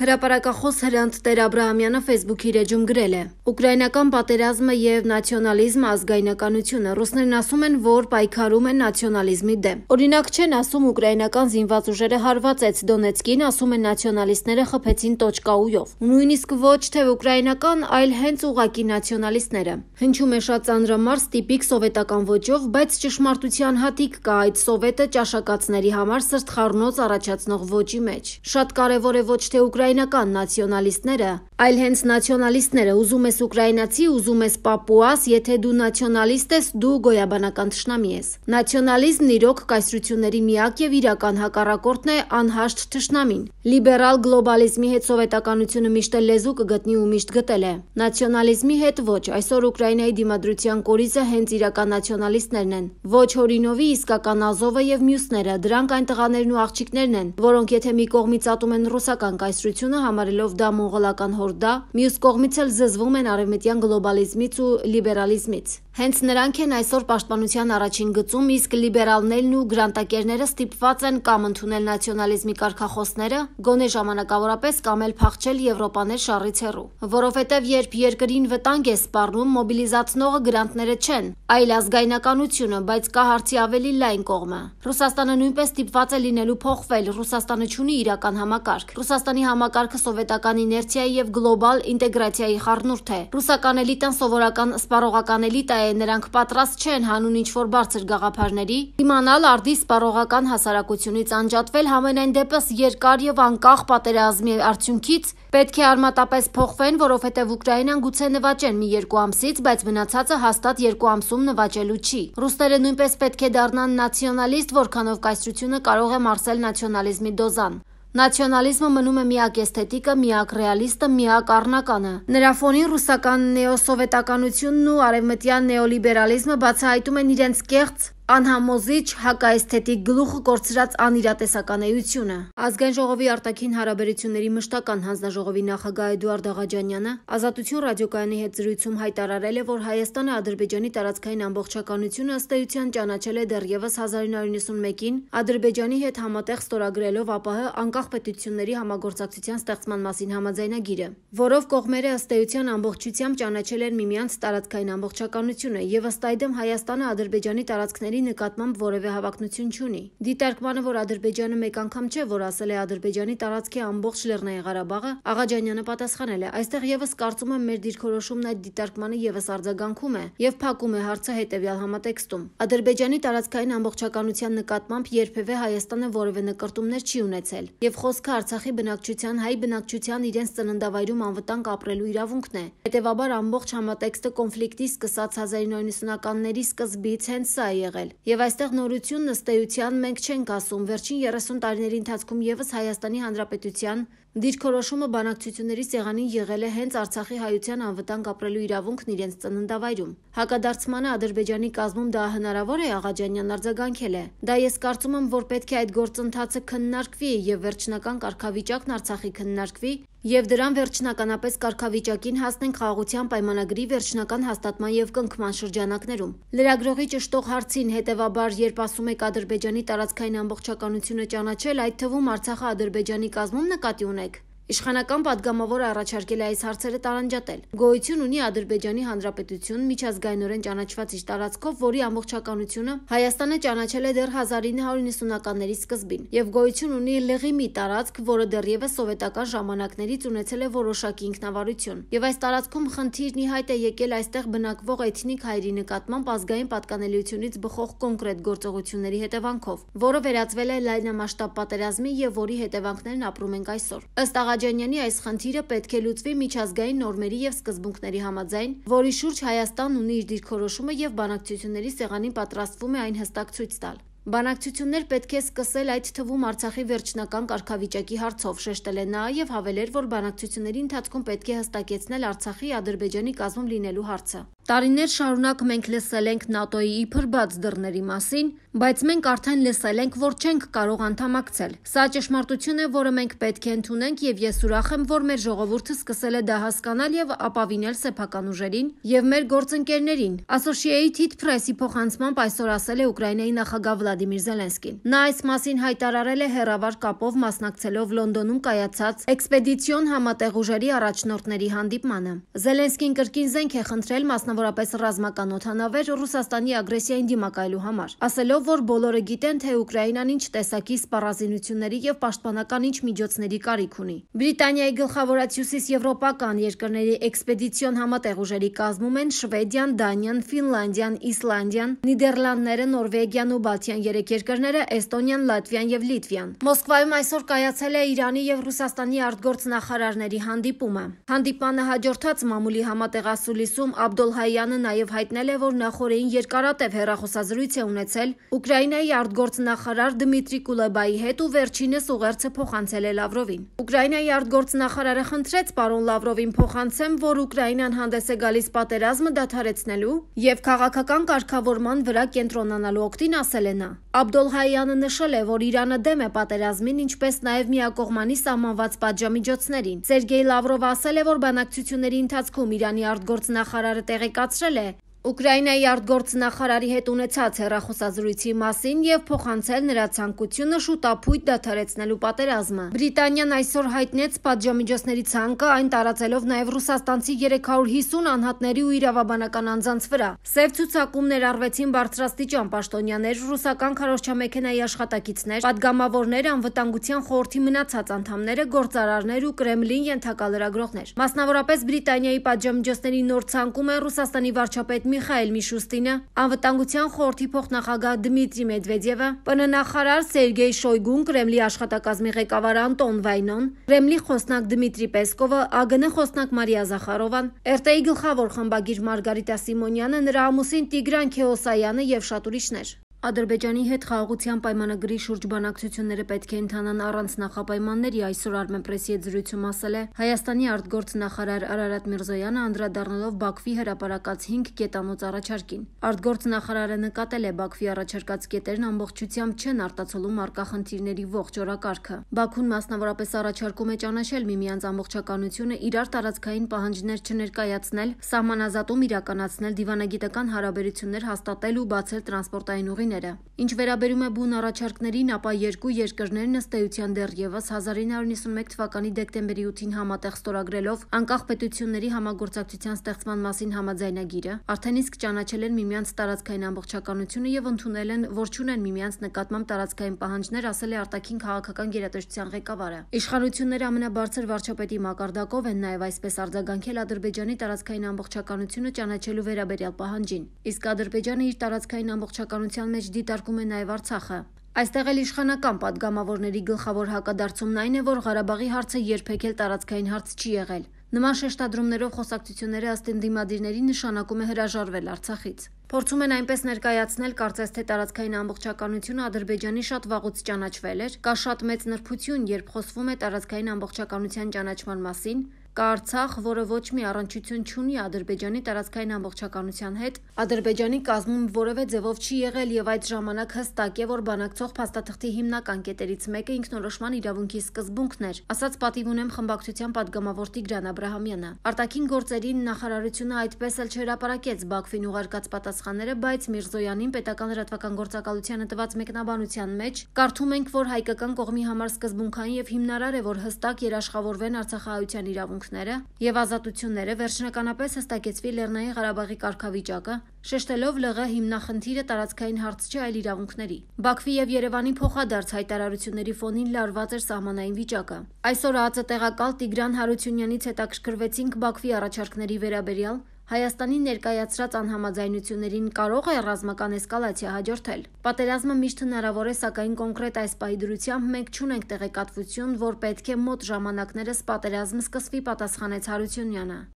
Հրապարակախոս Հրանտ Տերաբրահամյանը Facebook-ի էջում գրել է. Ուկրաինական պատերազմը եւ նացիոնալիզմը ազգայնականությունը ռուսներն ասում են, որ պայքարում են նացիոնալիզմի դեմ։ Օրինակ չեն ասում ուկրաինական զինված ուժերը հարվածեց Դոնեցկին, ասում են նացիոնալիստները խփեցին Տոչկաույով։ Նույնիսկ ոչ թե ուկրաինական, այլ հենց ուղակի նացիոնալիստները։ Հնչում է շատ ծանրամարս տիպիկ սովետական ոճով, բայց ճշմարտության հատիկ կա այդ սովետը ճաշակացների համար սրտխառնոց առաջացնող ոճի մեջ։ Շատ կարևոր է ոչ թե ուկրաինական ուկրաինական նացիոնալիստները, այլ հենց նացիոնալիստները՝ ուզում ես ուկրաինացի, ուզում ես պապուաս, եթե դու նացիոնալիստ ես, դու գոյաբանական թշնամի ես։ Նացիոնալիզմն իրոք կայսրությունների միակ եւ իրական հակառակորդն է անհաշտ թշնամին։ Լիբերալ գլոբալիզմի հետ սովետականությունը միշտ է լեզու կգտնի ու միշտ գտել է։ Նացիոնալիզմի հետ ոչ, այսօր Ուկրաինայի դիմադրության կորիզը հենց իրական նացիոնալիստներն են։ Ոչ Հորինովի, իսկական Ազովը եւ մյուսները, դրանք այն տղաներն ու աղջիկներն են, որոնք եթե մի կողմից ատում են ռուսական կայսրությունը, հեղափոխությունը համարելով դա մոնղոլական հորդա, մյուս կողմից էլ զզվում են արևմտյան գլոբալիզմից ու լիբերալիզմից։ Հենց նրանք են այսօր պաշտպանության առաջին գծում, իսկ լիբերալներն ու գրանտակերները ստիպված են կամ ընդունել նացիոնալիզմի կարգախոսները, գոնե ժամանակավորապես կամ էլ փախչել Եվրոպաներ շարից հեռու։ Որովհետև երբ երկրին վտանգ է սպառնում, մոբիլիզացնողը գրանտները չեն, այլ ազգայնականությունը, բայց կա հարցի ավելի լայն կողմը։ Ռուսաստանը նույնպես ստիպված է լինելու փոխվել, Ռուսաստանը չունի իրական համակարգ։ Ռուսաստանի համակարգը սովետական իներցիայի եւ գլոբալ ինտեգրացիայի խառնուրդ է։ Ռուսական էլիտան սովորական սպառողական էլիտա է նրանք պատրաստ չեն հանուն ինչ-որ բարձր գաղափարների, իմանալ արդի սպառողական հասարակությունից անջատվել համենայն դեպս երկար եւ անկախ պատերազմի արդյունքից պետք է արմատապես փոխվեն, որովհետև Ուկրաինան գուցե նվաճեն մի երկու ամսից, բայց մնացածը հաստատ երկու ամսում նվաճելու չի։ Ռուսները նույնպես պետք է դառնան նացիոնալիստ, որքանով կայսրությունը կարող է մարսել նացիոնալիզմի դոզան։ Նացիոնալիզմը մնում է միակ էսթետիկը, միակ ռեալիստը, միակ առնականը։ Նրա ֆոնին ռուսական նեոսովետականությունն ու արևմտյան նեոլիբերալիզմը բացահայտում են իրենց կեղծ անհամոզիչ հակաեսթետիկ գլուխը կորցրած անիրատեսական էությունը։ Ազգային ժողովի արտաքին հարաբերությունների մշտական հանձնաժողովի նախագահ Էդուարդ Աղաջանյանը Ազատություն ռադիոկայանի հետ զրույցում հայտարարել է, որ Հայաստանը Ադրբեջանի տարածքային ամբողջականությունը ըստ էության ճանաչել է դեռևս 1991-ին Ադրբեջանի հետ համատեղ ստորագրելով ԱՊՀ անկախ պետությունների համագործակցության ստեղծման մասին համաձայնագիրը, որով կողմերը ըստ էության ամբողջությամբ ճանաչել են միմյանց տարածքային ամբողջականությունը եւ ըստ այդմ Հայաստանը Ադրբեջանի տարածքների Հայաստանի նկատմամբ որևէ հավակնություն չունի։ Դիտարկմանը, որ Ադրբեջանը մեկ անգամ չէ, որ ասել է Ադրբեջանի տարածքի ամբողջ Լեռնային Ղարաբաղը, Աղաջանյանը պատասխանել է. Այստեղ եւս կարծում եմ մեր դիրքորոշումն այդ դիտարկմանը եւս արձագանքում է եւ փակում է հարցը հետեւյալ համատեքստում։ Ադրբեջանի տարածքային ամբողջականության նկատմամբ երբևէ Հայաստանը որևէ նկարտումներ չի ունեցել եւ խոսքը Արցախի բնակչության հայ բնակչության իրենց ծննդավայրում անվտանգ ապրելու իրավունքն է։ Հետևաբար ամբողջ համատեքստը կոնֆլիկտի սկսած 1990-ականների սկզբից հենց սա է եղել եղել։ Եվ այստեղ նորությունն ըստ էության մենք չենք ասում, վերջին 30 տարիների ընթացքում եւս Հայաստանի Հանրապետության Դիրքորոշումը բանակցությունների սեղանին եղել է հենց Արցախի հայության անվտանգ ապրելու իրավունքն իրենց ծննդավայրում։ Հակադարձմանը Ադրբեջանի կազմում դա հնարավոր է Աղաջանյան արձագանքել է։ Դա ես կարծում եմ, որ պետք է այդ գործընթացը քննարկվի եւ վերջնական կարգավիճակն Արցախի քննարկվի Եվ դրան վերջնականապես կարգավիճակին հասնենք խաղաղության պայմանագրի վերջնական հաստատման եւ կնքման շրջանակներում։ Լրագրողի ճշտող հարցին հետեւաբար, երբ ասում եք Ադրբեջանի տարածքային ամբողջականությունը ճանաչել, այդ թվում Արցախը Ադրբեջանի կազմում նկատի ունեք։ Իշխանական падգամավորը առաջարկել է այս հարցերը տարանջատել։ Գոյություն ունի Ադրբեջանի Հանրապետություն միջազգայնորեն ճանաչված իր տարածքով, որի ամբողջականությունը Հայաստանը ճանաչել է դեռ 1990-ականների սկզբին, եւ գոյություն ունի Լեղիմի տարածք, որը դեռևս սովետական ժամանակներից ունեցել է որոշակի ինքնավարություն։ Եվ այս տարածքում խնդիրն ի հայտ է եկել այստեղ բնակվող էթնիկ հայերի նկատմամբ ազգային պատկանելիությունից բխող կոնկրետ գործողությունների հետևանքով, որը վերածվել է լայնամասշտաբ պատերազմի եւ որի հետևանքներն ապրում ենք այսօր։ Ըստ աղա Աղաջանյանի այս խնդիրը պետք է լուծվի միջազգային նորմերի եւ սկզբունքների համաձայն, որի շուրջ Հայաստանն ունի իր դիրքորոշումը եւ բանակցությունների սեղանին պատրաստվում է այն հստակ ցույց տալ։ Բանակցություններ պետք է սկսել այդ թվում Արցախի վերջնական կարգավիճակի հարցով, շեշտել է նա եւ հավելել, որ բանակցությունների ընթացքում պետք է հստակեցնել Արցախի Ադրբեջանի կազմում լինելու հարցը։ Տարիներ շարունակ մենք լսել ենք ՆԱՏՕ-ի իբր բաց դռների մասին, բայց մենք արդեն լսել ենք, որ չենք կարող անդամակցել։ Սա ճշմարտություն է, որը մենք պետք է ընդունենք եւ ես ուրախ եմ, որ մեր ժողովուրդը սկսել է դա հասկանալ եւ ապավինել սեփական ուժերին եւ մեր գործընկերներին։ Associated Press-ի փոխանցմամբ այսօր ասել է Ուկրաինայի նախագահ Վլադիմիր Զելենսկին։ Նա այս մասին հայտարարել է հերավար կապով մասնակցելով Լոնդոնում կայացած Էքսպեդիցիոն համատեղ ուժերի առաջնորդների հանդիպմանը։ Զելենսկին կրկին զենք է խնդրել մասնավոր սովորապես ռազմական օթանավեր Ռուսաստանի ագրեսիային դիմակայելու համար, ասելով, որ բոլորը գիտեն, թե Ուկրաինան ինչ տեսակի սպառազինությունների եւ պաշտպանական ինչ միջոցների կարիք ունի։ Բրիտանիայի գլխավորած հյուսիս եվրոպական երկրների էքսպեդիցիոն համատեղ ուժերի կազմում են Շվեդիան, Դանիան, Ֆինլանդիան, Իսլանդիան, Նիդերլանդները, Նորվեգիան ու Բալթյան 3 երկրները, Էստոնիան, Լատվիան եւ Լիտվիան։ Մոսկվայում այսօր կայացել է Իրանի եւ Ռուսաստանի արտգործ նախարարների հանդիպումը։ Հանդիպանը հաջորդած մամուլի համատեղ ասուլիսում Աբդոլ Բահայանը նաև հայտնել է, որ նախորդին երկարատև հերախոսազրույց է ունեցել Ուկրաինայի արտգործնախարար Դմիտրի Կուլեբայի հետ ու վերջինս ուղերձը փոխանցել է Լավրովին։ Ուկրաինայի արտգործնախարարը խնդրեց պարոն Լավրովին փոխանցեմ, որ Ուկրաինան հանդես է գալիս պատերազմը դադարեցնելու եւ քաղաքական կարգավորման վրա կենտրոնանալու օկտին ասել է նա։ Աբդոլհայանը նշել է, որ Իրանը դեմ է պատերազմին, ինչպես նաև միակողմանի սահմանված պատժամիջոցներին։ Սերգեյ Լավրովը ասել է, որ բանակցությունների ընթացքում Իրանի արտգործնախարարը տեղեկ տեղեկացրել է, Ուկրաինայի արտգործնախարարի հետ ունեցած հերախոսազրույցի մասին եւ փոխանցել նրա ցանկությունը շուտ ապույտ դադարեցնելու պատերազմը։ Բրիտանիան այսօր հայտնեց պատժամիջոցների ցանկը, այն տարածելով նաեւ ռուսաստանցի 350 անհատների ու իրավաբանական անձանց վրա։ Սև ցուցակում ներառվեցին բարձրաստիճան պաշտոնյաներ, ռուսական քարոշչամեքենայի աշխատակիցներ, падգամավորներ, անվտանգության խորհրդի մնացած անդամները, գործարարներ ու Կրեմլին ենթակա լրագրողներ։ Մասնավորապես Բրիտանիայի պատժամիջոցների նոր ցանկում է Ռուսաստանի վարչապետ Միխայել Միշուստինը, Անվտանգության խորհրդի փոխնախագահ Դմիտրի Մեդվեդևը, ՊՆ նախարար Սերգեյ Շոյգուն, Կրեմլի աշխատակազմի ղեկավար Անտոն Վայնոն, Կրեմլի խոսնակ Դմիտրի Պեսկովը, ԱԳՆ խոսնակ Մարիա Զախարովան, ՌՏԻ գլխավոր խմբագիր Մարգարիտա Սիմոնյանը, նրա ամուսին Տիգրան Քեոսայանը եւ շատ ուրիշներ։ Ադրբեջանի հետ խաղաղության պայմանագրի շուրջ բանակցությունները պետք է ընթանան առանց նախապայմանների, այսօր Արմենպրեսի հետ զրույցում ասել է Հայաստանի արտգործնախարար Արարատ Միրզոյանը անդրադառնալով Բաքվի հրապարակած 5 կետանոց առաջարկին։ Արտգործնախարարը նկատել է Բաքվի առաջարկած կետերն ամբողջությամբ չեն արտացոլում արկա խնդիրների ողջ օրակարգը։ Բաքուն մասնավորապես առաջարկում է ճանաչել միմյանց ամբողջականությունը, իրար տարածքային պահանջներ չներկայացնել, սահմանազատում իրականացնել, դիվանագիտական հարաբերություններ հաստատել ու բացել տրանսպորտային ուղին երկրները։ Ինչ վերաբերում է բուն առաջարկներին, ապա երկու երկրներն ըստ էության դեռևս 1991 թվականի դեկտեմբերի 8-ին համատեղ ստորագրելով անկախ պետությունների համագործակցության ստեղծման մասին համաձայնագիրը, արդեն իսկ ճանաչել են միմյանց տարածքային ամբողջականությունը եւ ընդունել են, որ չունեն միմյանց նկատմամբ տարածքային պահանջներ, ասել է արտաքին քաղաքական գերատեսչության ղեկավարը։ Իշխանությունները ամենաբարձր վարչապետի մակարդակով են նաեւ այսպես արձագանքել Ադրբեջանի տարածքային ամբողջականությունը ճանաչելու վերաբերյալ պահանջին։ Իսկ Ադրբեջանը իր տարածքային ամբողջականության մեջ մեջ դիտարկում է նաև Արցախը։ Այստեղ էլ իշխանական падգամավորների գլխավոր հակադարձումն այն է, որ Ղարաբաղի հարցը երբեք էլ տարածքային հարց չի եղել։ Նման շեշտադրումներով խոսակցությունները ըստ ընդդիմադիրների նշանակում է հրաժարվել Արցախից։ Փորձում են այնպես ներկայացնել, կարծես թե տարածքային ամբողջականությունը Ադրբեջանի շատ վաղուց ճանաչվել էր, կա շատ մեծ նրբություն, երբ խոսվում է տարածքային ամբողջականության ճանաչման մասին, Կա Արցախ, որը ոչ մի առնչություն չունի Ադրբեջանի տարածքային ամբողջականության հետ, Ադրբեջանի կազմում որևէ ձևով չի եղել եւ այդ ժամանակ հստակ է, որ բանակցող փաստաթղթի հիմնական կետերից մեկը ինքնորոշման իրավունքի սկզբունքն էր, ասաց պատիվ ունեմ խմբակցության падգամավոր Տիգրան Աբրահամյանը։ Արտաքին գործերի նախարարությունը այդպես էլ չհրապարակեց Բաքվին ուղարկած պատասխանները, բայց Միրզոյանին պետական լրատվական գործակալությանը տված մեկնաբանության մեջ կարդում ենք, որ հայկական կողմի համար սկզբունքային եւ հիմնարար է, որ հստակ երաշխավորվեն Արցախահայության իրավունք իրավունքները եւ ազատությունները վերջնականապես հստակեցվի Լեռնային Ղարաբաղի կարգավիճակը, շեշտելով ԼՂ հիմնախնդիրը տարածքային հարց չէ, այլ իրավունքների։ Բաքվի եւ Երևանի փոխադարձ հայտարարությունների ֆոնին լարված էր սահմանային վիճակը։ Այսօր ԱԱՑ տեղակալ Տիգրան Հարությունյանից հետաքրքրվեցինք Բաքվի առաջարկների վերաբերյալ, Հայաստանի ներկայացրած անհամաձայնություններին կարող է ռազմական էսկալացիա հաջորդել։ Պատերազմը միշտ հնարավոր է, սակայն կոնկրետ այս պայդրությամբ մենք չունենք տեղեկատվություն, որ պետք է մոտ ժամանակներս պատերազմ սկսվի, պատասխանեց Հարությունյանը։